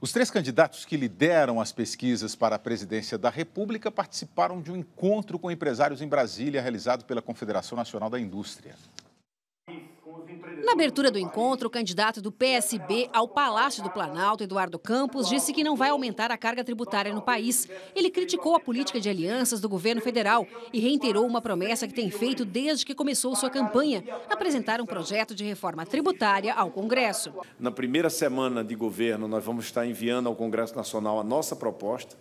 Os três candidatos que lideram as pesquisas para a presidência da República participaram de um encontro com empresários em Brasília, realizado pela Confederação Nacional da Indústria. Na abertura do encontro, o candidato do PSB ao Palácio do Planalto, Eduardo Campos, disse que não vai aumentar a carga tributária no país. Ele criticou a política de alianças do governo federal e reiterou uma promessa que tem feito desde que começou sua campanha: apresentar um projeto de reforma tributária ao Congresso. Na primeira semana de governo, nós vamos estar enviando ao Congresso Nacional a nossa proposta.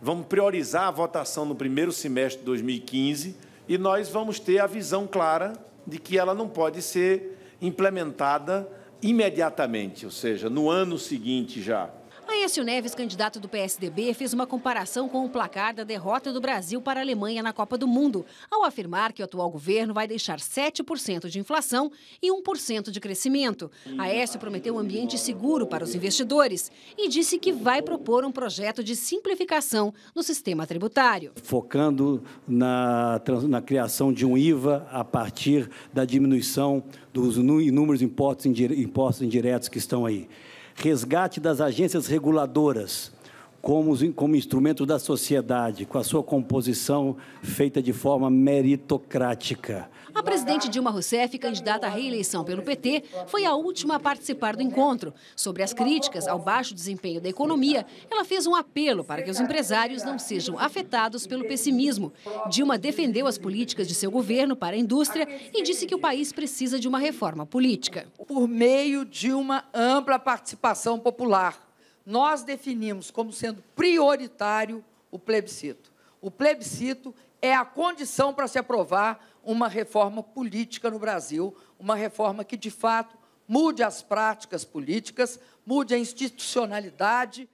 Vamos priorizar a votação no primeiro semestre de 2015 e nós vamos ter a visão clara de que ela não pode ser implementada imediatamente, ou seja, no ano seguinte já. Aécio Neves, candidato do PSDB, fez uma comparação com o placar da derrota do Brasil para a Alemanha na Copa do Mundo, ao afirmar que o atual governo vai deixar 7% de inflação e 1% de crescimento. Aécio prometeu um ambiente seguro para os investidores e disse que vai propor um projeto de simplificação no sistema tributário. Focando na, na criação de um IVA a partir da diminuição dos inúmeros impostos indiretos que estão aí resgate das agências reguladoras como, como instrumento da sociedade, com a sua composição feita de forma meritocrática. A presidente Dilma Rousseff, candidata à reeleição pelo PT, foi a última a participar do encontro. Sobre as críticas ao baixo desempenho da economia, ela fez um apelo para que os empresários não sejam afetados pelo pessimismo. Dilma defendeu as políticas de seu governo para a indústria e disse que o país precisa de uma reforma política. Por meio de uma ampla participação popular nós definimos como sendo prioritário o plebiscito. O plebiscito é a condição para se aprovar uma reforma política no Brasil, uma reforma que, de fato, mude as práticas políticas, mude a institucionalidade.